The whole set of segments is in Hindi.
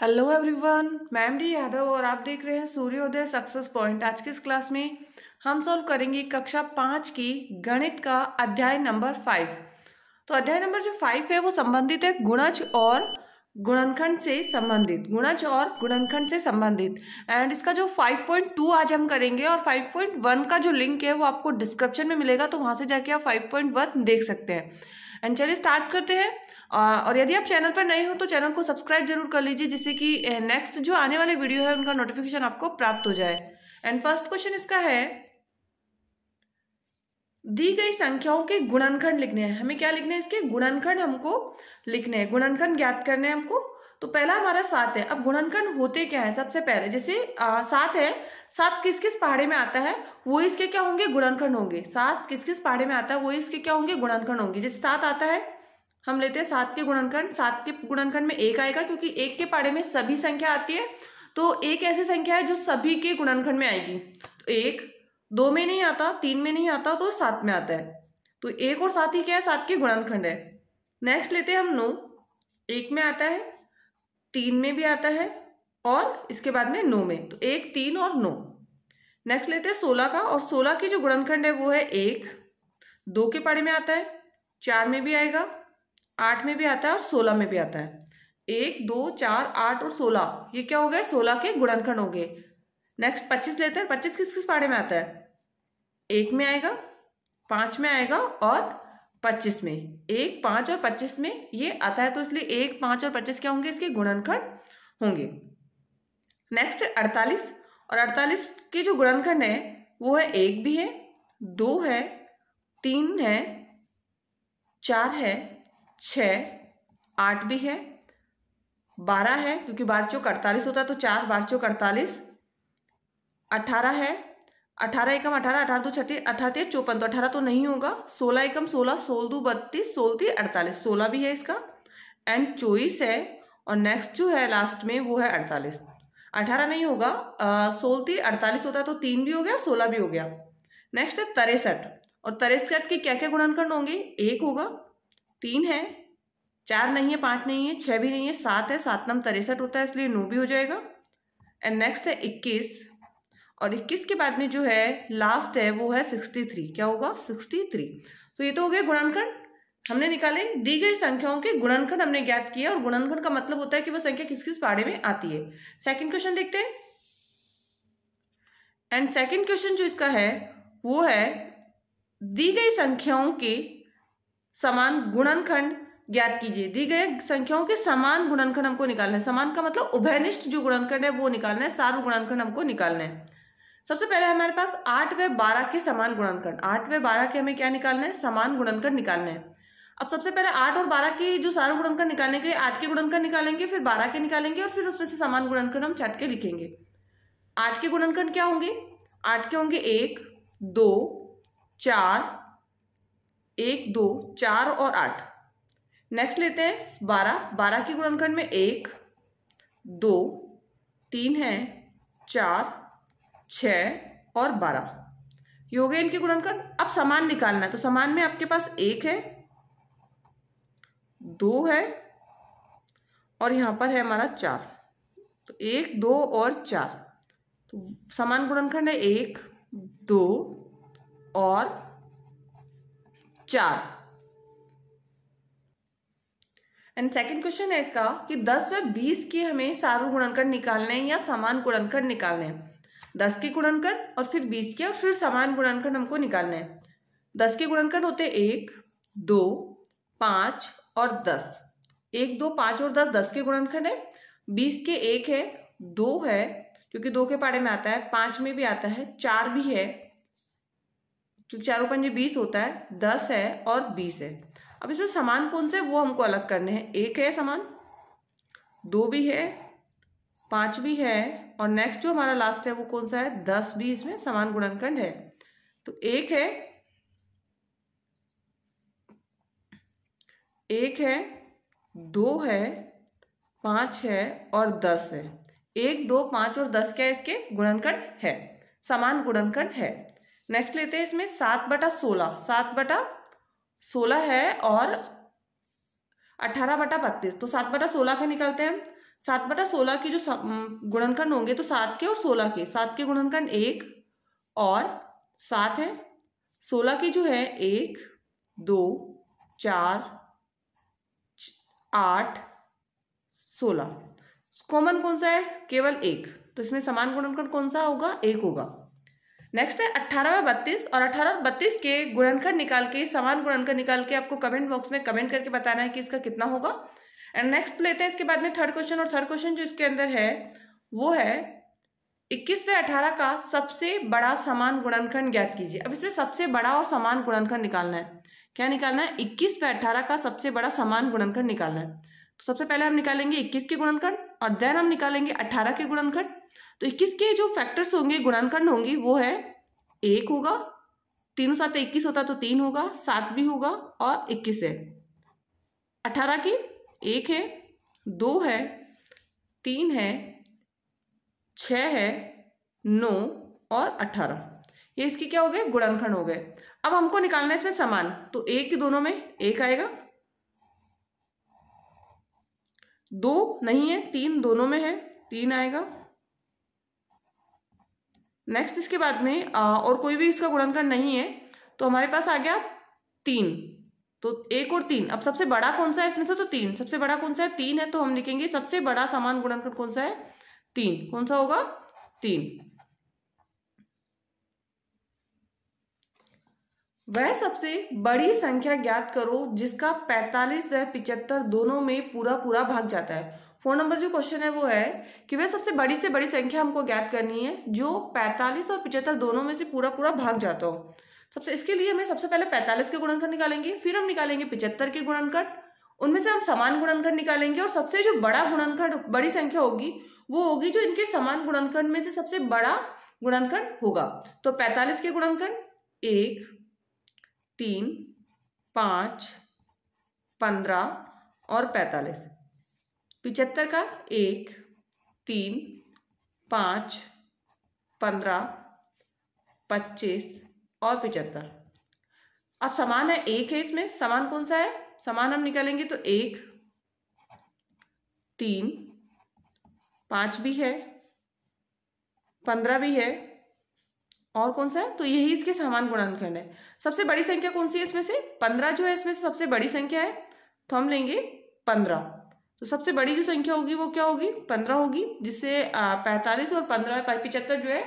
हेलो एवरीवन मैं डी यादव और आप देख रहे हैं सूर्योदय सक्सेस पॉइंट आज की इस क्लास में हम सॉल्व करेंगे कक्षा पाँच की गणित का अध्याय नंबर फाइव तो अध्याय नंबर जो फाइव है वो संबंधित है गुणज और गुणनखंड से संबंधित गुणज और गुणनखंड से संबंधित एंड इसका जो 5.2 आज हम करेंगे और 5.1 का जो लिंक है वो आपको डिस्क्रिप्शन में मिलेगा तो वहां से जाके आप 5.1 देख सकते हैं एंड चलिए स्टार्ट करते हैं और यदि आप चैनल पर नए हो तो चैनल को सब्सक्राइब जरूर कर लीजिए जिससे कि नेक्स्ट जो आने वाले वीडियो है उनका नोटिफिकेशन आपको प्राप्त हो जाए एंड फर्स्ट क्वेश्चन इसका है दी गई संख्याओं के गुणनखंड लिखने हैं हमें क्या लिखने हैं इसके गुणनखंड हमको लिखने हैं गुणनखंड ज्ञात करने हैं हमको तो पहला हमारा सात है अब गुणनखंड होते क्या है सबसे पहले जैसे सात है सात किस किस पहाड़े में आता है वो इसके क्या होंगे गुणनखंड होंगे सात किस किस पहाड़े में आता है वो इसके क्या होंगे गुणनखंड होंगे जैसे सात आता है हम लेते हैं सात के गुणनखंड सात के गुणनखंड में एक आएगा क्योंकि एक के पाड़े में सभी संख्या आती है तो एक ऐसी संख्या है जो सभी के गुणनखंड में आएगी तो एक दो में नहीं आता तीन में नहीं आता तो सात में आता है तो एक और सात ही क्या है सात के गुणनखंड है नेक्स्ट लेते हैं हम नौ एक में आता है तीन में भी आता है और इसके बाद में नौ में तो एक तीन और नौ नेक्स्ट लेते हैं सोलह का और सोलह की जो गुणनखंड है वो है एक दो के पाड़े में आता है चार में भी आएगा आठ में भी आता है और सोलह में भी आता है एक दो चार आठ और सोलह ये क्या हो गए सोलह के गुणनखंड हो गए नेक्स्ट पच्चीस लेते हैं पच्चीस किस किस पाड़े में आता है एक में आएगा पाँच में आएगा और पच्चीस में एक पाँच और पच्चीस में ये आता है तो इसलिए एक पाँच और पच्चीस क्या होंगे इसके गुणनखंड होंगे नेक्स्ट अड़तालीस और अड़तालीस के जो गुणनखंड है वो है एक भी है दो है तीन है चार है छ आठ भी है बारह है क्योंकि बार चौक अड़तालीस होता है तो चार बार चौक अड़तालीस अठारह है अठारह एकम अठारह अठारह दो छठी अठारह चौपन तो अठारह तो नहीं होगा सोलह एकम सोलह सोल दो बत्तीस सोल अड़तालीस सोलह भी है इसका एंड चौबीस है और नेक्स्ट जो है लास्ट में वो है अड़तालीस अठारह नहीं होगा सोल अड़तालीस होता है तो तीन भी हो गया सोलह भी हो गया नेक्स्ट है तिरसठ और तिरसठ के क्या क्या गुणनखंड होंगे एक होगा तीन है चार नहीं है पाँच नहीं है छः भी नहीं है सात है सात नम तिरसठ होता है इसलिए नौ भी हो जाएगा एंड नेक्स्ट है इक्कीस और इक्कीस के बाद में जो है लास्ट है वो है सिक्सटी थ्री क्या होगा सिक्सटी थ्री तो ये तो हो गया गुणनखंड हमने निकाले दी गई संख्याओं के गुणनखंड हमने ज्ञात किया और गुणनखंड का मतलब होता है कि वो संख्या किस किस पाड़े में आती है सेकेंड क्वेश्चन देखते हैं एंड सेकेंड क्वेश्चन जो इसका है वो है दी गई संख्याओं के समान गुणनखंड ज्ञात कीजिए दी गए संख्याओं के समान गुणनखंड हमको निकालना है समान का मतलब उभयनिष्ठ जो गुणनखंड है वो निकालना है सार्व गुणनखंड हमको निकालना है सबसे पहले हमारे पास आठ व बारह के समान गुणनखंड आठ व बारह के हमें क्या निकालना है समान गुणनखंड निकालना है अब सबसे पहले आठ और बारह के जो सार्व गुणनखंड निकालने के लिए आठ के गुणनखंड निकालेंगे फिर बारह के निकालेंगे और फिर उसमें से समान गुणनखंड हम छाट के लिखेंगे आठ के गुणनखंड क्या होंगे आठ के होंगे एक दो चार एक दो चार और आठ नेक्स्ट लेते हैं बारह बारह के गुणनखंड में एक दो तीन है चार छ और बारह ये हो इनके गुणनखंड अब समान निकालना है तो समान में आपके पास एक है दो है और यहाँ पर है हमारा चार तो एक दो और चार तो समान गुणनखंड है एक दो और चार एंड सेकेंड क्वेश्चन है इसका कि दस व बीस के हमें सारू गुणनकर निकालने हैं या समान गुणनकर निकालने हैं दस के गुणनकर और फिर बीस के और फिर समान गुणनकर हमको निकालने हैं दस के गुणनकर होते एक दो पाँच और दस एक दो पाँच और दस दस के गुणनखंड है बीस के एक है दो है क्योंकि दो के पाड़े में आता है पाँच में भी आता है चार भी है क्योंकि चारों पंजे बीस होता है दस है और बीस है अब इसमें समान कौन से वो हमको अलग करने हैं एक है समान दो भी है पाँच भी है और नेक्स्ट जो हमारा लास्ट है वो कौन सा है दस भी इसमें समान गुणनखंड है तो एक है एक है दो है पाँच है और दस है एक दो पाँच और दस क्या है इसके गुणनखंड है समान गुणनखंड है नेक्स्ट लेते हैं इसमें सात बटा सोलह सात बटा सोलह है और अठारह बटा बत्तीस तो सात बटा सोलह का निकालते हैं सात बटा सोलह की जो गुणनखंड होंगे तो सात के और सोलह के सात के गुणनखंड एक और सात है सोलह की जो है एक दो चार आठ सोलह कॉमन कौन सा है केवल एक तो इसमें समान गुणनखंड कौन सा होगा एक होगा नेक्स्ट है अट्ठारह में बत्तीस और अठारह और बत्तीस के गुणनखंड निकाल के समान गुणनखंड निकाल के आपको कमेंट बॉक्स में कमेंट करके बताना है कि इसका कितना होगा एंड नेक्स्ट लेते हैं इसके बाद में थर्ड क्वेश्चन और थर्ड क्वेश्चन जो इसके अंदर है वो है इक्कीस में अठारह का सबसे बड़ा समान गुणनखंड ज्ञात कीजिए अब इसमें सबसे बड़ा और समान गुणनखंड निकालना है क्या निकालना है इक्कीस में अठारह का सबसे बड़ा समान गुणनखंड निकालना है तो सबसे पहले हम निकालेंगे इक्कीस के गुणनखंड और देन हम निकालेंगे अठारह के गुणनखंड तो इक्कीस के जो फैक्टर्स होंगे गुणानखंड होंगे वो है एक होगा तीनों सात तो इक्कीस होता तो तीन होगा सात भी होगा और इक्कीस है अठारह की एक है दो है तीन है छ है नौ और अठारह ये इसके क्या हो गए गुणनखंड हो गए अब हमको निकालना है इसमें समान तो एक के दोनों में एक आएगा दो नहीं है तीन दोनों में है तीन आएगा नेक्स्ट इसके बाद में आ, और कोई भी इसका गुणनखंड नहीं है तो हमारे पास आ गया तीन तो एक और तीन अब सबसे बड़ा कौन सा है इसमें से तो तीन सबसे बड़ा कौन सा है तीन है तो हम लिखेंगे सबसे बड़ा समान गुणनखंड कौन सा है तीन कौन सा होगा तीन वह सबसे बड़ी संख्या ज्ञात करो जिसका 45 व 75 दोनों में पूरा पूरा भाग जाता है फोर नंबर जो क्वेश्चन है वो है कि वह सबसे बड़ी से बड़ी संख्या हमको ज्ञात करनी है जो 45 और पिचहत्तर दोनों में से पूरा पूरा भाग जाता हो सबसे इसके लिए हमें सबसे पहले 45 के गुणनखंड निकालेंगे फिर हम निकालेंगे पिचहत्तर के गुणनखंड उनमें से हम समान गुणनखंड निकालेंगे और सबसे जो बड़ा गुणनखंड बड़ी संख्या होगी वो होगी जो इनके समान गुणनखंड में से सबसे बड़ा गुणनखंड होगा तो 45 के गुणनखंड एक तीन पाँच पंद्रह और पैंतालीस पिचहत्तर का एक तीन पाँच पंद्रह पच्चीस और पिचहत्तर अब समान है एक है इसमें समान कौन सा है समान हम निकालेंगे तो एक तीन पाँच भी है पंद्रह भी है और कौन सा है तो यही इसके समान गुणांकन है सबसे बड़ी संख्या कौन सी है इसमें से पंद्रह जो है इसमें से सबसे बड़ी संख्या है तो हम लेंगे पंद्रह तो सबसे बड़ी जो संख्या होगी वो क्या होगी पंद्रह होगी जिससे पैंतालीस और पंद्रह पिचहत्तर जो है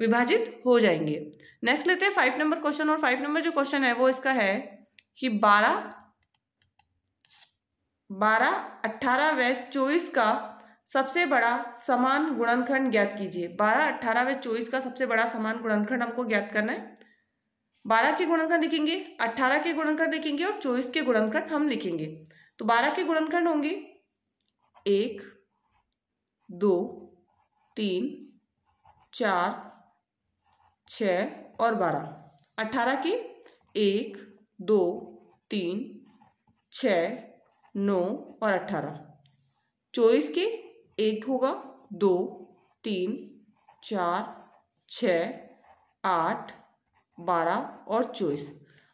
विभाजित हो जाएंगे नेक्स्ट लेते हैं फाइव नंबर क्वेश्चन और फाइव नंबर जो क्वेश्चन है वो इसका है कि बारह बारह अट्ठारह व चौबीस का सबसे बड़ा समान गुणनखंड ज्ञात कीजिए बारह अट्ठारह व चौबीस का सबसे बड़ा समान गुणनखंड हमको ज्ञात करना है बारह के गुणनखंड लिखेंगे अट्ठारह के गुणनखंड लिखेंगे और चौबीस के गुणनखंड हम लिखेंगे तो बारह के गुणनखंड होंगे एक दो तीन चार छ और बारह अठारह की एक दो तीन छ नौ और अठारह चौबीस के एक होगा दो तीन चार छ आठ बारह और चौबीस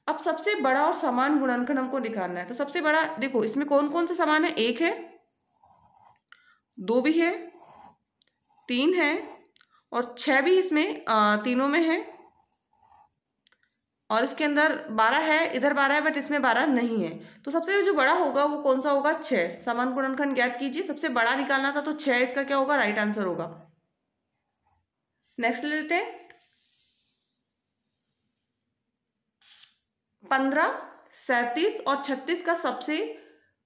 अब सबसे बड़ा और समान गुणांकन हमको निकालना है तो सबसे बड़ा देखो इसमें कौन कौन से समान है एक है दो भी है तीन है और छह भी इसमें तीनों में है और इसके अंदर बारह है इधर बारह है बट इसमें बारह नहीं है तो सबसे जो बड़ा होगा वो कौन सा होगा छः समान गुणनखंड ज्ञात कीजिए सबसे बड़ा निकालना था तो छः इसका क्या होगा राइट आंसर होगा नेक्स्ट ले लेते हैं पंद्रह सैंतीस और छत्तीस का सबसे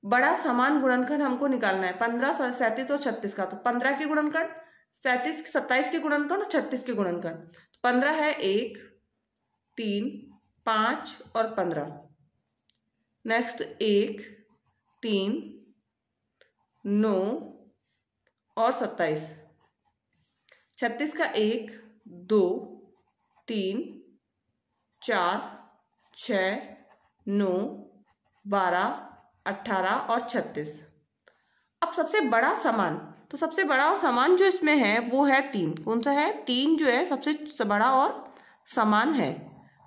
बड़ा समान गुणनखंड हमको निकालना है पंद्रह सैंतीस और छत्तीस का तो पंद्रह के गुणनखंड सैंतीस सत्ताईस के गुणनखंड और छत्तीस के गुणनखंड तो पंद्रह है एक तीन पाँच और पंद्रह नेक्स्ट एक तीन नौ और सत्ताईस छत्तीस का एक दो तीन चार छ नौ बारह अट्ठारह और छत्तीस अब सबसे बड़ा समान तो सबसे बड़ा और समान जो इसमें है वो है तीन कौन सा है तीन जो है सबसे बड़ा और समान है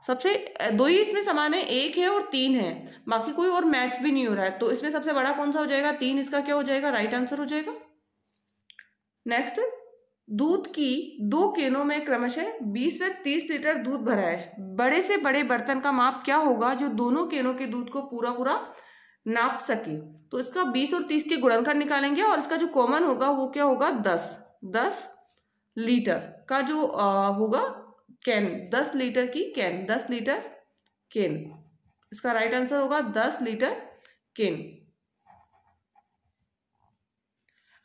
सबसे दो ही इसमें समान है एक है और तीन है बाकी कोई और मैच भी नहीं हो रहा है तो इसमें सबसे बड़ा कौन सा हो जाएगा तीन इसका क्या हो जाएगा राइट आंसर हो जाएगा नेक्स्ट दूध की दो केनों में क्रमशः 20 व 30 लीटर दूध भरा है बड़े से बड़े बर्तन का माप क्या होगा जो दोनों केनों के दूध को पूरा पूरा नाप सके तो इसका बीस और तीस के गुणनखंड निकालेंगे और इसका जो कॉमन होगा वो क्या होगा दस दस लीटर का जो आ, होगा कैन दस लीटर की कैन दस लीटर केन इसका राइट आंसर होगा दस लीटर केन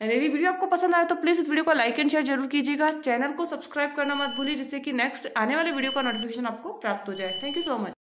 एंड यदि वीडियो आपको पसंद आया तो प्लीज़ इस वीडियो को लाइक एंड शेयर जरूर कीजिएगा चैनल को सब्सक्राइब करना मत भूलिए जिससे कि नेक्स्ट आने वाले वीडियो का नोटिफिकेशन आपको प्राप्त हो जाए थैंक यू सो मच